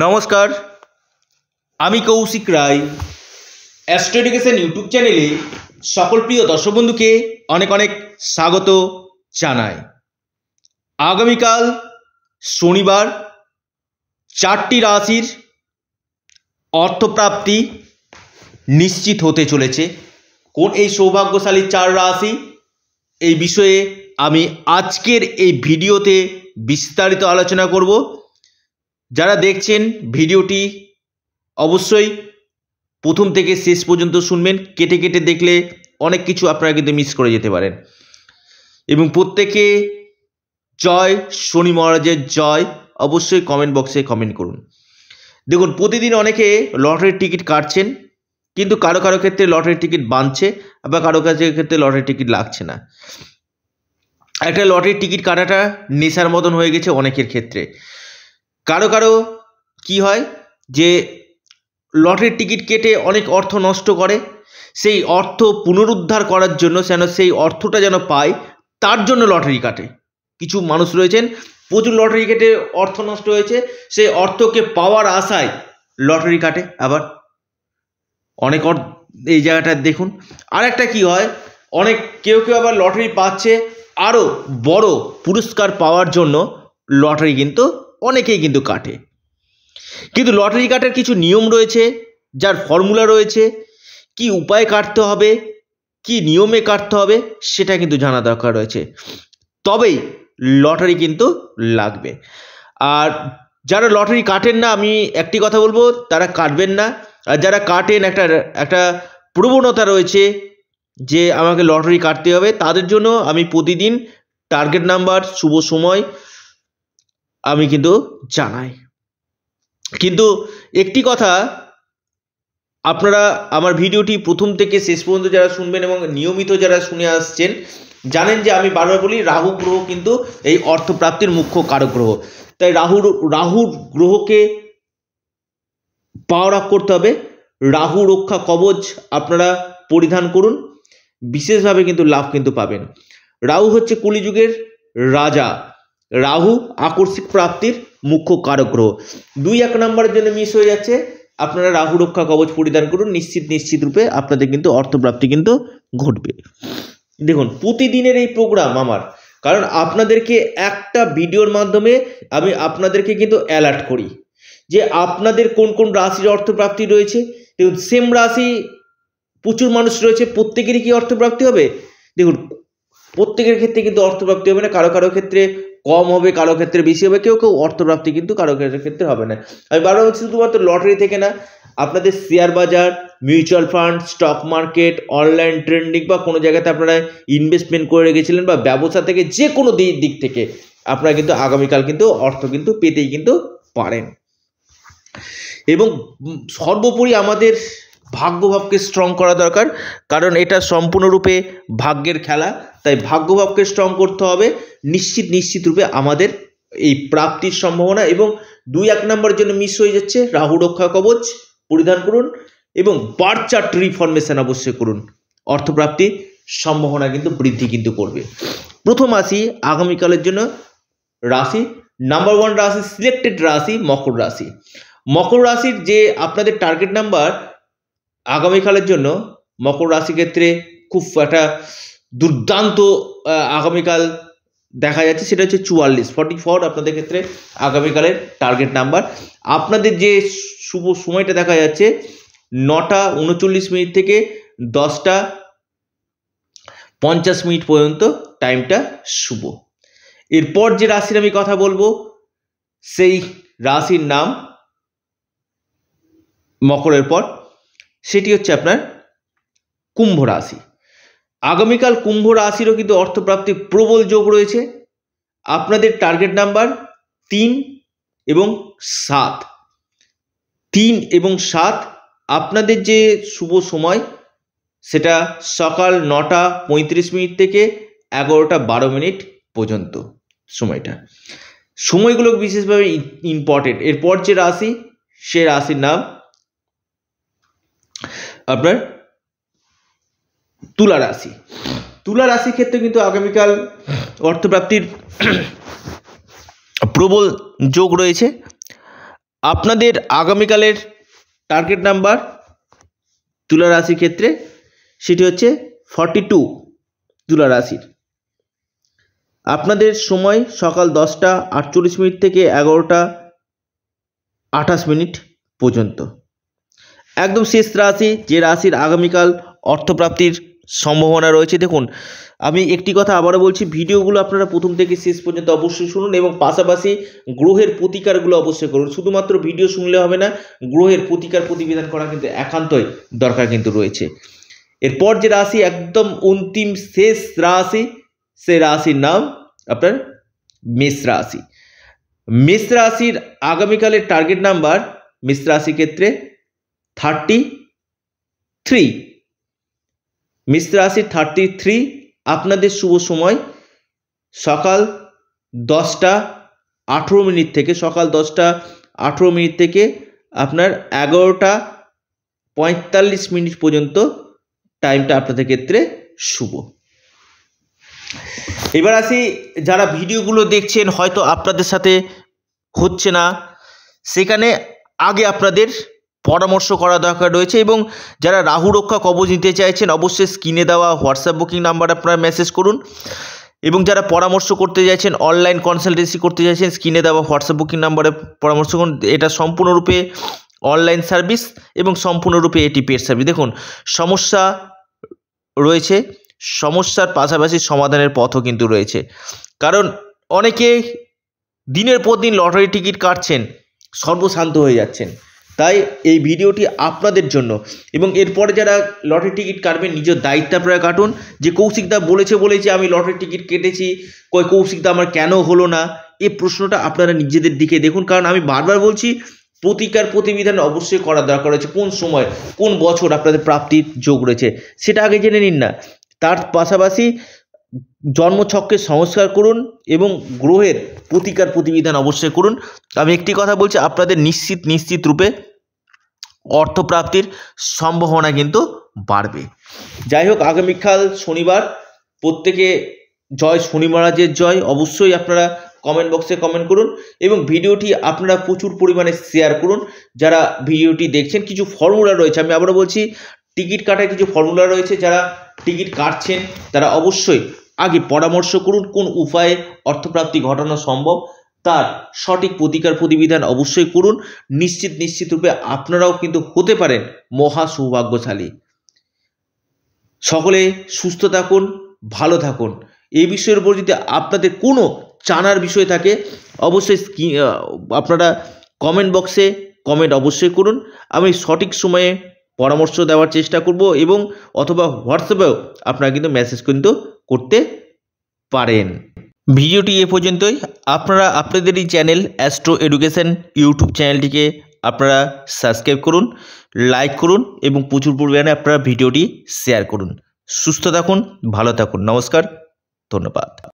নমস্কার আমি Koushik Roy astro education YouTube চ্যানেলে সকল প্রিয় দর্শক বন্ধুকে অনেক অনেক স্বাগত জানাই আগামীকাল শনিবার চারটি রাশির অর্থপ্রাপ্তি নিশ্চিত হতে চলেছে কোন এই সৌভাগ্যশালী চার রাশি এই বিষয়ে আমি আজকের এই ভিডিওতে বিস্তারিত আলোচনা করব যারা দেখছেন ভিডিওটি অবশ্যই প্রথম থেকে শেষ পর্যন্ত শুনবেন কেটে কেটে দেখলে অনেক কিছু আপনারা কিন্তু মিস করে যেতে পারেন এবং প্রত্যেকে জয় শনি মহারাজের জয় অবশ্যই কমেন্ট বক্সে কমেন্ট করুন দেখুন প্রতিদিন অনেকে লটারির টিকিট কাটছেন কিন্তু কারো কারো ক্ষেত্রে লটারির টিকিট বাঁধছে আবার কারো কাছে ক্ষেত্রে লটারির টিকিট লাগছে না একটা লটারির টিকিট কাটাটা নেশার মতন হয়ে গেছে অনেকের ক্ষেত্রে কারো কারো কী হয় যে লটারির টিকিট কেটে অনেক অর্থ নষ্ট করে সেই অর্থ পুনরুদ্ধার করার জন্য যেন সেই অর্থটা যেন পায় তার জন্য লটারি কাটে কিছু মানুষ রয়েছেন প্রচুর লটারি কেটে অর্থ নষ্ট হয়েছে সেই অর্থকে পাওয়ার আশায় লটারি কাটে আবার অনেক এই জায়গাটা দেখুন আর একটা কী হয় অনেক কেউ কেউ আবার লটারি পাচ্ছে আরও বড় পুরস্কার পাওয়ার জন্য লটারি কিন্তু অনেকেই কিন্তু কাটে কিন্তু লটারি কাটার কিছু নিয়ম রয়েছে যার ফর্মুলা রয়েছে কি উপায় কাটতে হবে কি নিয়মে কাটতে হবে সেটা কিন্তু জানা দরকার রয়েছে তবেই লটারি কিন্তু লাগবে আর যারা লটারি কাটেন না আমি একটি কথা বলবো তারা কাটবেন না আর যারা কাটেন একটা একটা প্রবণতা রয়েছে যে আমাকে লটারি কাটতে হবে তাদের জন্য আমি প্রতিদিন টার্গেট নাম্বার শুভ সময় আমি কিন্তু জানাই কিন্তু একটি কথা আপনারা আমার ভিডিওটি প্রথম থেকে শেষ পর্যন্ত যারা শুনবেন এবং নিয়মিত যারা শুনে আসছেন জানেন যে আমি বারবার বলি রাহু গ্রহ কিন্তু এই অর্থপ্রাপ্তির মুখ্য কারক গ্রহ তাই রাহুর রাহুর গ্রহকে আপ করতে হবে রাহু রক্ষা কবচ আপনারা পরিধান করুন বিশেষভাবে কিন্তু লাভ কিন্তু পাবেন রাহু হচ্ছে কুলিযুগের রাজা রাহু আকস্মিক প্রাপ্তির মুখ্য কারক গ্রহ দুই এক নম্বরের জন্য মিস হয়ে যাচ্ছে আপনারা রাহু রক্ষা কবচ পরিধান করুন নিশ্চিত নিশ্চিত রূপে আপনাদের কিন্তু অর্থপ্রাপ্তি কিন্তু ঘটবে দেখুন প্রতিদিনের এই প্রোগ্রাম আমার কারণ আপনাদেরকে একটা ভিডিওর মাধ্যমে আমি আপনাদেরকে কিন্তু অ্যালার্ট করি যে আপনাদের কোন কোন রাশির অর্থপ্রাপ্তি রয়েছে দেখুন সেম রাশি প্রচুর মানুষ রয়েছে প্রত্যেকেরই কি অর্থপ্রাপ্তি হবে দেখুন প্রত্যেকের ক্ষেত্রে কিন্তু অর্থপ্রাপ্তি হবে না কারো কারো ক্ষেত্রে কম হবে কারো ক্ষেত্রে বেশি হবে কেউ কেউ অর্থপ্রাপ্তি কিন্তু কারো ক্ষেত্রে হবে না আমি বারবার বলছি শুধুমাত্র লটারি থেকে না আপনাদের শেয়ার বাজার mutual fund stock market online trending বা কোনো জায়গাতে আপনারা ইনভেস্টমেন্ট করে রেখেছিলেন বা ব্যবসা থেকে যে কোনো দিক থেকে আপনারা কিন্তু আগামীকাল কিন্তু অর্থ কিন্তু পেতেই কিন্তু পারেন এবং সর্বোপরি আমাদের ভাগ্যভাবকে স্ট্রং করা দরকার কারণ এটা সম্পূর্ণরূপে ভাগ্যের খেলা তাই ভাগ্যভাবকে স্ট্রং করতে হবে নিশ্চিত নিশ্চিত রূপে আমাদের এই প্রাপ্তির সম্ভাবনা এবং দুই এক নম্বরের জন্য মিস হয়ে যাচ্ছে রাহু রক্ষা কবচ পরিধান করুন এবং বার্থ চার্ট রিফরমেশন অবশ্যই করুন অর্থপ্রাপ্তি সম্ভাবনা কিন্তু বৃদ্ধি কিন্তু করবে প্রথম আসি আগামীকালের জন্য রাশি নাম্বার ওয়ান রাশি সিলেক্টেড রাশি মকর রাশি মকর রাশির যে আপনাদের টার্গেট নাম্বার আগামীকালের জন্য মকর রাশি ক্ষেত্রে খুব একটা দুর্দান্ত আগামীকাল দেখা যাচ্ছে সেটা হচ্ছে চুয়াল্লিশ ফর্টি ফোর আপনাদের ক্ষেত্রে আগামীকালের টার্গেট নাম্বার আপনাদের যে শুভ সময়টা দেখা যাচ্ছে নটা উনচল্লিশ মিনিট থেকে দশটা পঞ্চাশ মিনিট পর্যন্ত টাইমটা শুভ এরপর যে রাশির আমি কথা বলবো সেই রাশির নাম মকরের পর সেটি হচ্ছে আপনার কুম্ভ রাশি আগামীকাল কুম্ভ রাশিরও কিন্তু অর্থপ্রাপ্তির প্রবল যোগ রয়েছে আপনাদের টার্গেট নাম্বার তিন এবং সাত তিন এবং সাত আপনাদের যে শুভ সময় সেটা সকাল নটা পঁয়ত্রিশ মিনিট থেকে এগারোটা বারো মিনিট পর্যন্ত সময়টা সময়গুলো বিশেষভাবে ইম্পর্টেন্ট এরপর যে রাশি সে রাশির নাম আপনার তুলা রাশি তুলা রাশির ক্ষেত্রে কিন্তু আগামীকাল অর্থপ্রাপ্তির প্রবল যোগ রয়েছে আপনাদের আগামীকালের টার্গেট নাম্বার তুলা রাশির ক্ষেত্রে সেটি হচ্ছে ফর্টি টু তুলা রাশির আপনাদের সময় সকাল দশটা আটচল্লিশ মিনিট থেকে এগারোটা আঠাশ মিনিট পর্যন্ত একদম শেষ রাশি যে রাশির আগামীকাল অর্থপ্রাপ্তির সম্ভাবনা রয়েছে দেখুন আমি একটি কথা আবারও বলছি ভিডিওগুলো আপনারা প্রথম থেকে শেষ পর্যন্ত অবশ্যই শুনুন এবং পাশাপাশি গ্রহের প্রতিকারগুলো অবশ্যই করুন শুধুমাত্র ভিডিও শুনলে হবে না গ্রহের প্রতিকার প্রতিবেদন করা কিন্তু একান্তই দরকার কিন্তু রয়েছে এরপর যে রাশি একদম অন্তিম শেষ রাশি সে রাশির নাম আপনার মেষ রাশি মেষ রাশির আগামীকালের টার্গেট নাম্বার মেষ রাশির ক্ষেত্রে থার্টি থ্রি মিশ্র রাশি থার্টি থ্রি আপনাদের শুভ সময় সকাল দশটা আঠেরো মিনিট থেকে সকাল দশটা আঠেরো মিনিট থেকে আপনার এগারোটা পঁয়তাল্লিশ মিনিট পর্যন্ত টাইমটা আপনাদের ক্ষেত্রে শুভ এবার আসি যারা ভিডিওগুলো দেখছেন হয়তো আপনাদের সাথে হচ্ছে না সেখানে আগে আপনাদের পরামর্শ করা দরকার রয়েছে এবং যারা রাহু রক্ষা কবচ নিতে চাইছেন অবশ্যই স্ক্রিনে দেওয়া হোয়াটসঅ্যাপ বুকিং নাম্বার আপনারা মেসেজ করুন এবং যারা পরামর্শ করতে চাইছেন অনলাইন কনসালটেন্সি করতে চাইছেন স্ক্রিনে দেওয়া হোয়াটসঅ্যাপ বুকিং নাম্বারে পরামর্শ করুন এটা সম্পূর্ণরূপে অনলাইন সার্ভিস এবং সম্পূর্ণরূপে এটি পেড সার্ভিস দেখুন সমস্যা রয়েছে সমস্যার পাশাপাশি সমাধানের পথও কিন্তু রয়েছে কারণ অনেকে দিনের পর দিন লটারি টিকিট কাটছেন সর্বশান্ত হয়ে যাচ্ছেন তাই এই ভিডিওটি আপনাদের জন্য এবং এরপরে যারা লটারি টিকিট কাটবেন নিজের দায়িত্ব আপনারা কাটুন যে কৌশিকদা বলেছে বলেছে আমি লটারি টিকিট কেটেছি কয় কৌশিকদা আমার কেন হলো না এ প্রশ্নটা আপনারা নিজেদের দিকে দেখুন কারণ আমি বারবার বলছি প্রতিকার প্রতিবিধান অবশ্যই করা দরকার রয়েছে কোন সময় কোন বছর আপনাদের প্রাপ্তির যোগ রয়েছে সেটা আগে জেনে নিন না তার পাশাপাশি জন্মছককে সংস্কার করুন এবং গ্রহের প্রতিকার প্রতিবিধান অবশ্যই করুন আমি একটি কথা বলছি আপনাদের নিশ্চিত নিশ্চিত রূপে অর্থপ্রাপ্তির সম্ভাবনা কিন্তু বাড়বে যাই হোক আগামীকাল শনিবার প্রত্যেকে জয় শনি মহারাজের জয় অবশ্যই আপনারা কমেন্ট বক্সে কমেন্ট করুন এবং ভিডিওটি আপনারা প্রচুর পরিমাণে শেয়ার করুন যারা ভিডিওটি দেখছেন কিছু ফর্মুলা রয়েছে আমি আবারও বলছি টিকিট কাটার কিছু ফর্মুলা রয়েছে যারা টিকিট কাটছেন তারা অবশ্যই আগে পরামর্শ করুন কোন উপায়ে অর্থপ্রাপ্তি ঘটানো সম্ভব তার সঠিক প্রতিকার প্রতিবিধান অবশ্যই করুন নিশ্চিত নিশ্চিত রূপে আপনারাও কিন্তু হতে পারেন মহা সৌভাগ্যশালী সকলে সুস্থ থাকুন ভালো থাকুন এই বিষয়ের উপর যদি আপনাদের কোনো জানার বিষয় থাকে অবশ্যই আপনারা কমেন্ট বক্সে কমেন্ট অবশ্যই করুন আমি সঠিক সময়ে পরামর্শ দেওয়ার চেষ্টা করব এবং অথবা হোয়াটসঅ্যাপেও আপনারা কিন্তু মেসেজ কিন্তু করতে পারেন ভিডিওটি এ পর্যন্তই আপনারা আপনাদের এই চ্যানেল অ্যাস্ট্রো এডুকেশন ইউটিউব চ্যানেলটিকে আপনারা সাবস্ক্রাইব করুন লাইক করুন এবং প্রচুর পরিমাণে আপনারা ভিডিওটি শেয়ার করুন সুস্থ থাকুন ভালো থাকুন নমস্কার ধন্যবাদ